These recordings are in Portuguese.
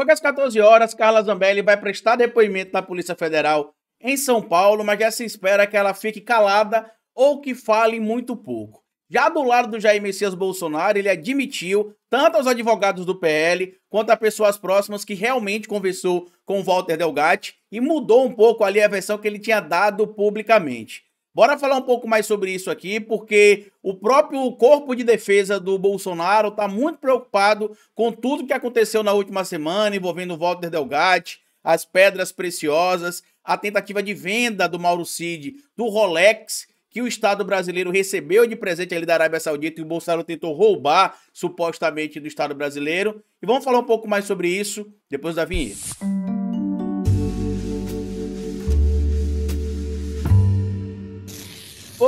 Logo às 14 horas, Carla Zambelli vai prestar depoimento na Polícia Federal em São Paulo, mas já se espera que ela fique calada ou que fale muito pouco. Já do lado do Jair Messias Bolsonaro, ele admitiu, tanto aos advogados do PL, quanto a pessoas próximas, que realmente conversou com Walter Delgatti e mudou um pouco ali a versão que ele tinha dado publicamente. Bora falar um pouco mais sobre isso aqui, porque o próprio corpo de defesa do Bolsonaro está muito preocupado com tudo que aconteceu na última semana envolvendo o Walter Delgatti, as pedras preciosas, a tentativa de venda do Mauro Cid, do Rolex, que o Estado brasileiro recebeu de presente ali da Arábia Saudita e o Bolsonaro tentou roubar supostamente do Estado brasileiro. E vamos falar um pouco mais sobre isso depois da vinheta.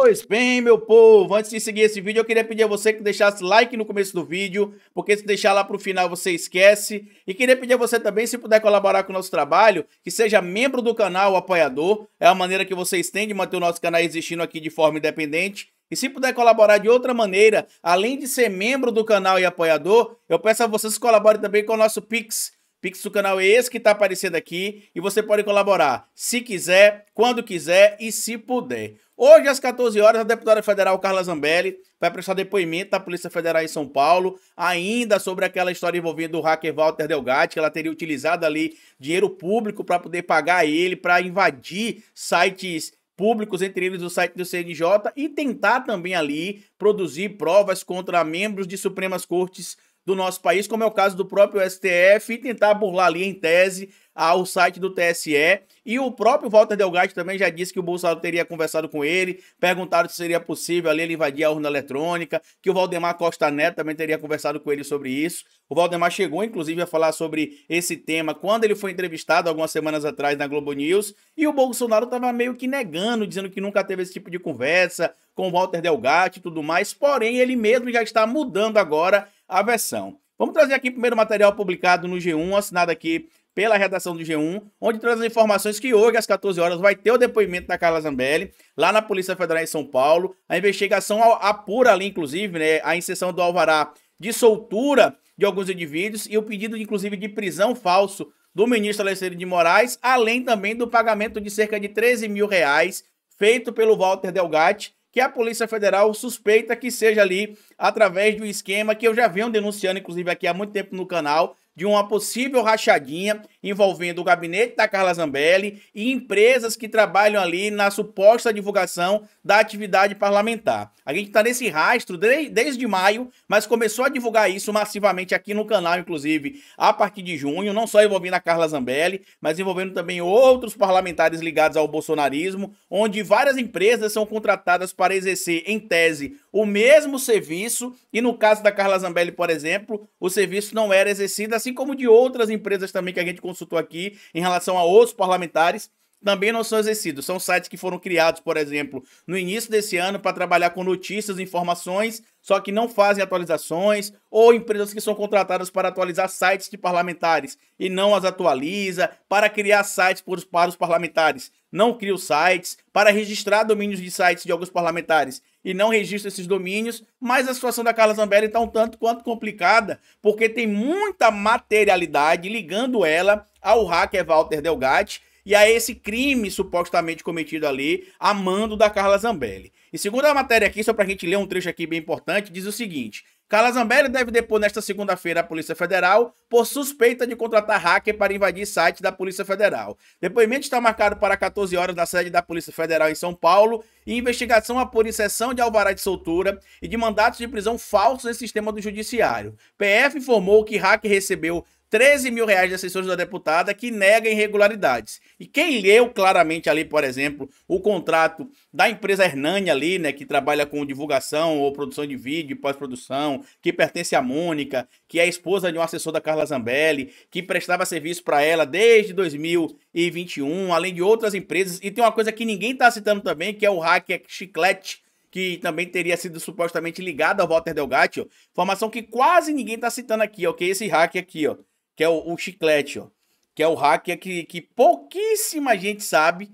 Pois bem, meu povo, antes de seguir esse vídeo, eu queria pedir a você que deixasse like no começo do vídeo, porque se deixar lá para o final você esquece. E queria pedir a você também, se puder colaborar com o nosso trabalho, que seja membro do canal, apoiador. É a maneira que vocês têm de manter o nosso canal existindo aqui de forma independente. E se puder colaborar de outra maneira, além de ser membro do canal e apoiador, eu peço a vocês que colaborem também com o nosso Pix. Pix do canal é esse que está aparecendo aqui e você pode colaborar se quiser, quando quiser e se puder. Hoje, às 14 horas, a deputada federal Carla Zambelli vai prestar depoimento à Polícia Federal em São Paulo, ainda sobre aquela história envolvendo o hacker Walter Delgatti, que ela teria utilizado ali dinheiro público para poder pagar ele, para invadir sites públicos, entre eles o site do CNJ, e tentar também ali produzir provas contra membros de Supremas Cortes do nosso país, como é o caso do próprio STF, e tentar burlar ali em tese ao site do TSE. E o próprio Walter Delgatti também já disse que o Bolsonaro teria conversado com ele, perguntado se seria possível ali ele invadir a urna eletrônica, que o Valdemar Costa Neto também teria conversado com ele sobre isso. O Valdemar chegou, inclusive, a falar sobre esse tema quando ele foi entrevistado algumas semanas atrás na Globo News, e o Bolsonaro estava meio que negando, dizendo que nunca teve esse tipo de conversa com o Walter Delgatti e tudo mais. Porém, ele mesmo já está mudando agora a versão. Vamos trazer aqui primeiro material publicado no G1, assinado aqui pela redação do G1, onde traz as informações que hoje, às 14 horas, vai ter o depoimento da Carla Zambelli, lá na Polícia Federal em São Paulo. A investigação apura ali, inclusive, né, a inserção do Alvará de soltura de alguns indivíduos e o pedido, inclusive, de prisão falso do ministro Alessandro de Moraes, além também do pagamento de cerca de 13 mil reais feito pelo Walter Delgatti que a Polícia Federal suspeita que seja ali através de um esquema que eu já venho denunciando, inclusive aqui há muito tempo no canal, de uma possível rachadinha envolvendo o gabinete da Carla Zambelli e empresas que trabalham ali na suposta divulgação da atividade parlamentar. A gente está nesse rastro de, desde maio, mas começou a divulgar isso massivamente aqui no canal, inclusive, a partir de junho, não só envolvendo a Carla Zambelli, mas envolvendo também outros parlamentares ligados ao bolsonarismo, onde várias empresas são contratadas para exercer, em tese, o mesmo serviço, e no caso da Carla Zambelli, por exemplo, o serviço não era exercido, assim como de outras empresas também que a gente consultou aqui em relação a outros parlamentares, também não são exercidos. São sites que foram criados, por exemplo, no início desse ano para trabalhar com notícias e informações, só que não fazem atualizações, ou empresas que são contratadas para atualizar sites de parlamentares e não as atualiza, para criar sites para os parlamentares, não cria os sites, para registrar domínios de sites de alguns parlamentares e não registra esses domínios, mas a situação da Carla Zambelli está um tanto quanto complicada, porque tem muita materialidade ligando ela ao hacker Walter Delgatti e a esse crime supostamente cometido ali a mando da Carla Zambelli. E segundo a matéria aqui, só para a gente ler um trecho aqui bem importante, diz o seguinte: Carla Zambelli deve depor nesta segunda-feira à Polícia Federal por suspeita de contratar hacker para invadir site da Polícia Federal. Depoimento está marcado para 14 horas na sede da Polícia Federal em São Paulo e investigação apura exceção de alvará de soltura e de mandatos de prisão falsos em sistema do judiciário. PF informou que hacker recebeu 13 mil reais de assessores da deputada que nega irregularidades. E quem leu claramente ali, por exemplo, o contrato da empresa Hernani ali, né, que trabalha com divulgação ou produção de vídeo, pós-produção, que pertence à Mônica, que é esposa de um assessor da Carla Zambelli, que prestava serviço para ela desde 2021, além de outras empresas. E tem uma coisa que ninguém está citando também, que é o hacker é Chiclete, que também teria sido supostamente ligado ao Walter Delgatti, Informação que quase ninguém está citando aqui, ok é esse hack aqui, ó que é o, o chiclete, ó, que é o hacker que, que pouquíssima gente sabe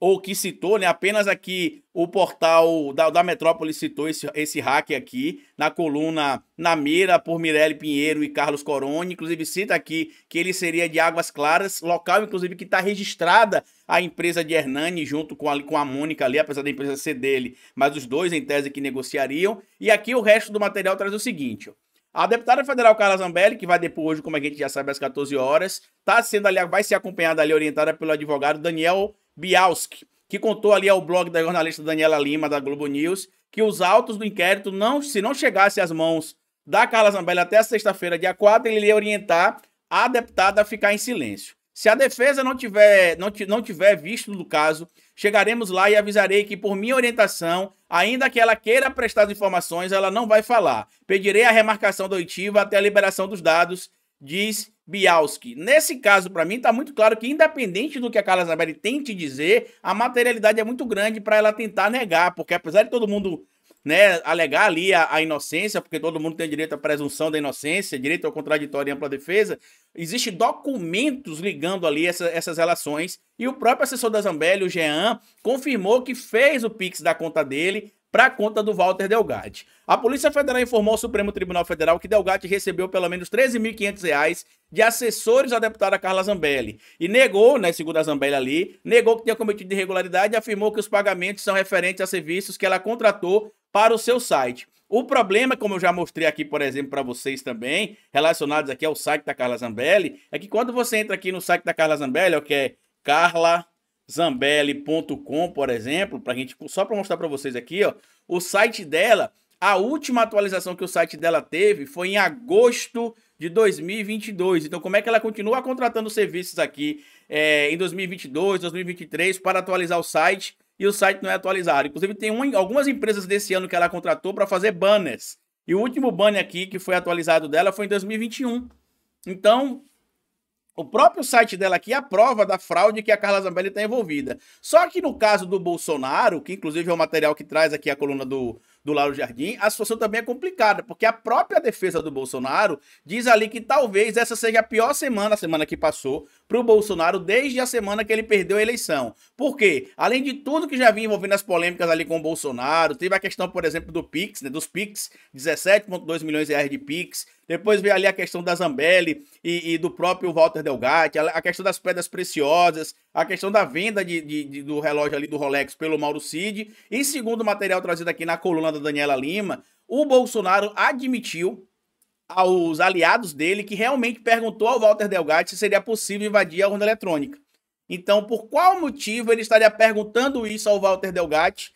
ou que citou, né? Apenas aqui o portal da, da Metrópole citou esse, esse hack aqui na coluna Na Mira por Mirelle Pinheiro e Carlos Coroni. Inclusive cita aqui que ele seria de Águas Claras, local inclusive que está registrada a empresa de Hernani junto com a, com a Mônica ali, apesar da empresa ser dele, mas os dois em tese que negociariam. E aqui o resto do material traz o seguinte, ó. A deputada federal Carla Zambelli, que vai depor hoje, como a gente já sabe, às 14 horas, tá sendo ali, vai ser acompanhada ali, orientada pelo advogado Daniel Bialski, que contou ali ao blog da jornalista Daniela Lima, da Globo News, que os autos do inquérito, não, se não chegasse às mãos da Carla Zambelli até sexta-feira, dia 4, ele iria orientar a deputada a ficar em silêncio. Se a defesa não tiver, não, não tiver visto do caso Chegaremos lá e avisarei que, por minha orientação, ainda que ela queira prestar as informações, ela não vai falar. Pedirei a remarcação da oitiva até a liberação dos dados, diz Bialski. Nesse caso, para mim, está muito claro que, independente do que a Carla Zambelli tente dizer, a materialidade é muito grande para ela tentar negar, porque apesar de todo mundo né, alegar ali a, a, inocência, porque todo mundo tem direito à presunção da inocência, direito ao contraditório e ampla defesa, existe documentos ligando ali essa, essas relações. E o próprio assessor da Zambelli, o Jean, confirmou que fez o Pix da conta dele para a conta do Walter Delgatti. A Polícia Federal informou ao Supremo Tribunal Federal que Delgatti recebeu pelo menos R$ 13.500 de assessores à deputada Carla Zambelli e negou, né, segundo a Zambelli ali, negou que tinha cometido irregularidade e afirmou que os pagamentos são referentes a serviços que ela contratou para o seu site. O problema, como eu já mostrei aqui, por exemplo, para vocês também, relacionados aqui ao site da Carla Zambelli, é que quando você entra aqui no site da Carla Zambelli, é o que é carlazambelli.com, por exemplo, pra gente, só para mostrar para vocês aqui, ó, o site dela, a última atualização que o site dela teve foi em agosto de 2022. Então, como é que ela continua contratando serviços aqui é, em 2022, 2023 para atualizar o site e o site não é atualizado. Inclusive, tem um, algumas empresas desse ano que ela contratou para fazer banners. E o último banner aqui que foi atualizado dela foi em 2021. Então, o próprio site dela aqui é a prova da fraude que a Carla Zambelli está envolvida. Só que no caso do Bolsonaro, que inclusive é o material que traz aqui a coluna do, do Lauro Jardim, a situação também é complicada, porque a própria defesa do Bolsonaro diz ali que talvez essa seja a pior semana, a semana que passou, para o Bolsonaro desde a semana que ele perdeu a eleição. Por quê? Além de tudo que já vinha envolvendo as polêmicas ali com o Bolsonaro, teve a questão, por exemplo, do Pix, né, dos Pix, 17,2 milhões de reais de Pix, depois veio ali a questão da Zambelli e, e do próprio Walter Delgatti, a, a questão das pedras preciosas, a questão da venda de, de, de, do relógio ali do Rolex pelo Mauro Cid. E segundo o material trazido aqui na coluna da Daniela Lima, o Bolsonaro admitiu aos aliados dele que realmente perguntou ao Walter Delgatti se seria possível invadir a urna eletrônica. Então, por qual motivo ele estaria perguntando isso ao Walter Delgatti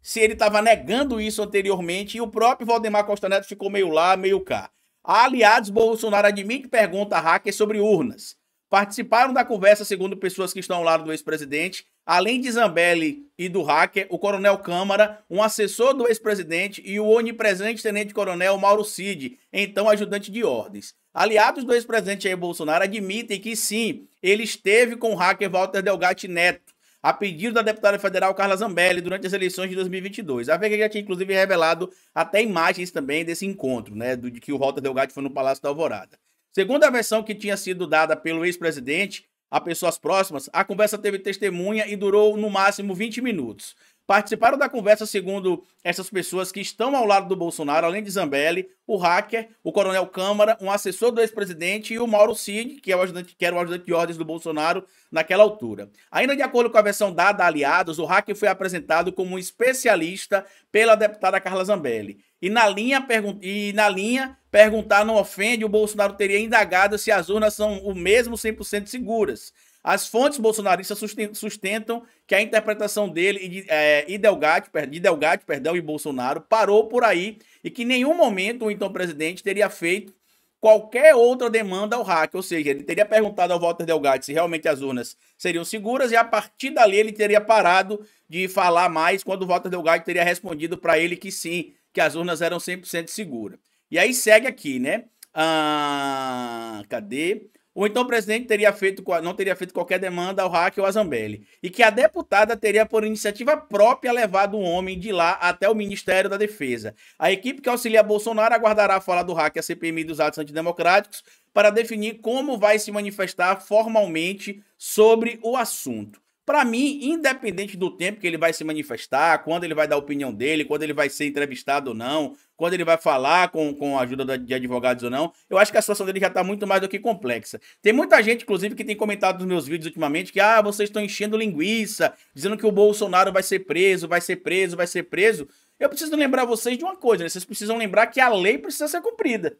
se ele estava negando isso anteriormente e o próprio Valdemar Costa Neto ficou meio lá, meio cá. Aliados, Bolsonaro admite pergunta a hacker sobre urnas. Participaram da conversa, segundo pessoas que estão ao lado do ex-presidente, além de Zambelli e do hacker, o coronel Câmara, um assessor do ex-presidente e o onipresente tenente-coronel Mauro Cid, então ajudante de ordens. Aliados do ex-presidente Jair Bolsonaro admitem que sim, ele esteve com o hacker Walter Delgatti Neto, a pedido da deputada federal Carla Zambelli durante as eleições de 2022. A Vega já tinha inclusive revelado até imagens também desse encontro, né, do, de que o Walter Delgatti foi no Palácio da Alvorada. Segundo a versão que tinha sido dada pelo ex-presidente a pessoas próximas, a conversa teve testemunha e durou no máximo 20 minutos. Participaram da conversa, segundo essas pessoas que estão ao lado do Bolsonaro, além de Zambelli, o hacker, o coronel Câmara, um assessor do ex-presidente e o Mauro Cid, que, é o ajudante, que era o ajudante de ordens do Bolsonaro naquela altura. Ainda de acordo com a versão dada a aliados, o hacker foi apresentado como um especialista pela deputada Carla Zambelli. E na linha, e na linha perguntar não ofende, o Bolsonaro teria indagado se as urnas são o mesmo 100% seguras. As fontes bolsonaristas sustentam que a interpretação dele e de, é, e de Delgatti perdão, e Bolsonaro parou por aí e que em nenhum momento o então presidente teria feito qualquer outra demanda ao hack, ou seja, ele teria perguntado ao Walter Delgate se realmente as urnas seriam seguras e a partir dali ele teria parado de falar mais quando o Walter Delgate teria respondido para ele que sim, que as urnas eram 100% seguras. E aí segue aqui, né? Ah, cadê? ou então o presidente teria feito, não teria feito qualquer demanda ao Hack ou a Zambelli, e que a deputada teria, por iniciativa própria, levado o homem de lá até o Ministério da Defesa. A equipe que auxilia Bolsonaro aguardará a fala do Hack e a CPMI dos atos antidemocráticos para definir como vai se manifestar formalmente sobre o assunto. Para mim, independente do tempo que ele vai se manifestar, quando ele vai dar a opinião dele, quando ele vai ser entrevistado ou não, quando ele vai falar com, com a ajuda de advogados ou não, eu acho que a situação dele já está muito mais do que complexa. Tem muita gente, inclusive, que tem comentado nos meus vídeos ultimamente que, ah, vocês estão enchendo linguiça, dizendo que o Bolsonaro vai ser preso, vai ser preso, vai ser preso. Eu preciso lembrar vocês de uma coisa, né? Vocês precisam lembrar que a lei precisa ser cumprida.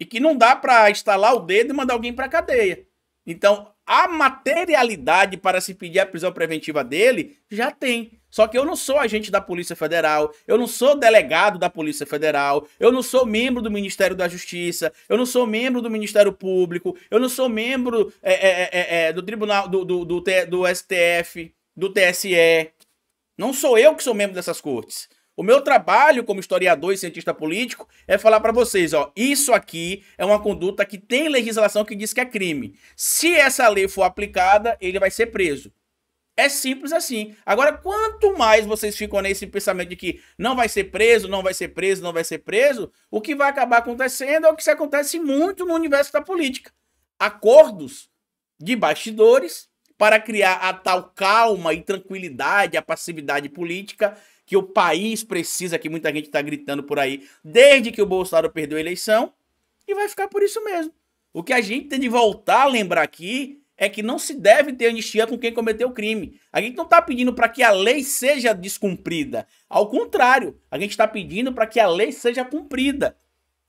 E que não dá para instalar o dedo e mandar alguém para cadeia. Então, a materialidade para se pedir a prisão preventiva dele já tem. Só que eu não sou agente da Polícia Federal, eu não sou delegado da Polícia Federal, eu não sou membro do Ministério da Justiça, eu não sou membro do Ministério Público, eu não sou membro é, é, é, é, é do Tribunal do, do, do, do STF, do TSE. Não sou eu que sou membro dessas cortes. O meu trabalho como historiador e cientista político é falar para vocês, ó, isso aqui é uma conduta que tem legislação que diz que é crime. Se essa lei for aplicada, ele vai ser preso. É simples assim. Agora, quanto mais vocês ficam nesse pensamento de que não vai ser preso, não vai ser preso, não vai ser preso, o que vai acabar acontecendo é o que se acontece muito no universo da política. Acordos de bastidores para criar a tal calma e tranquilidade, a passividade política que o país precisa, que muita gente está gritando por aí, desde que o Bolsonaro perdeu a eleição, e vai ficar por isso mesmo. O que a gente tem de voltar a lembrar aqui é que não se deve ter anistia com quem cometeu o crime. A gente não está pedindo para que a lei seja descumprida. Ao contrário, a gente está pedindo para que a lei seja cumprida.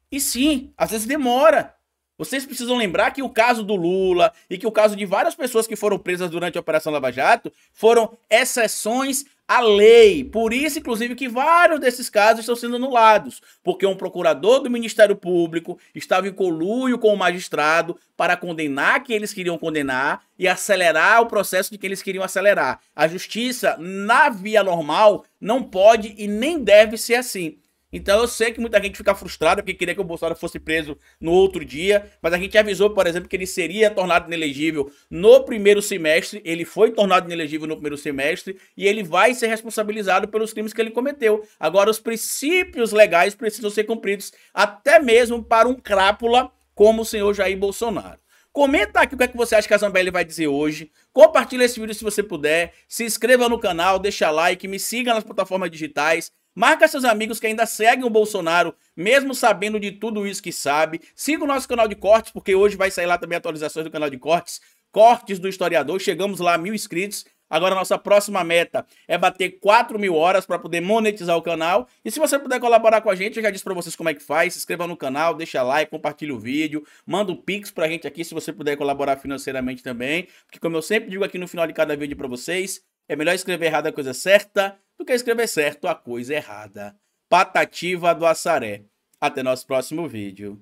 E sim, às vezes demora. Vocês precisam lembrar que o caso do Lula e que o caso de várias pessoas que foram presas durante a Operação Lava Jato foram exceções a lei. Por isso, inclusive, que vários desses casos estão sendo anulados, porque um procurador do Ministério Público estava em colúrio com o magistrado para condenar quem eles queriam condenar e acelerar o processo de que eles queriam acelerar. A justiça, na via normal, não pode e nem deve ser assim. Então eu sei que muita gente fica frustrada porque queria que o Bolsonaro fosse preso no outro dia, mas a gente avisou, por exemplo, que ele seria tornado inelegível no primeiro semestre, ele foi tornado inelegível no primeiro semestre e ele vai ser responsabilizado pelos crimes que ele cometeu. Agora, os princípios legais precisam ser cumpridos, até mesmo para um crápula como o senhor Jair Bolsonaro. Comenta aqui o que, é que você acha que a Zambelli vai dizer hoje. Compartilha esse vídeo se você puder. Se inscreva no canal, deixa like, me siga nas plataformas digitais. Marca seus amigos que ainda seguem o Bolsonaro, mesmo sabendo de tudo isso que sabe. Siga o nosso canal de cortes, porque hoje vai sair lá também atualizações do canal de cortes. Cortes do Historiador, chegamos lá a mil inscritos. Agora nossa próxima meta é bater 4 mil horas para poder monetizar o canal. E se você puder colaborar com a gente, eu já disse para vocês como é que faz. Se inscreva no canal, deixa like, compartilha o vídeo, manda o um pix para a gente aqui se você puder colaborar financeiramente também. Porque como eu sempre digo aqui no final de cada vídeo para vocês, é melhor escrever errado a coisa certa do que escrever certo a coisa errada. Patativa do Assaré. Até nosso próximo vídeo.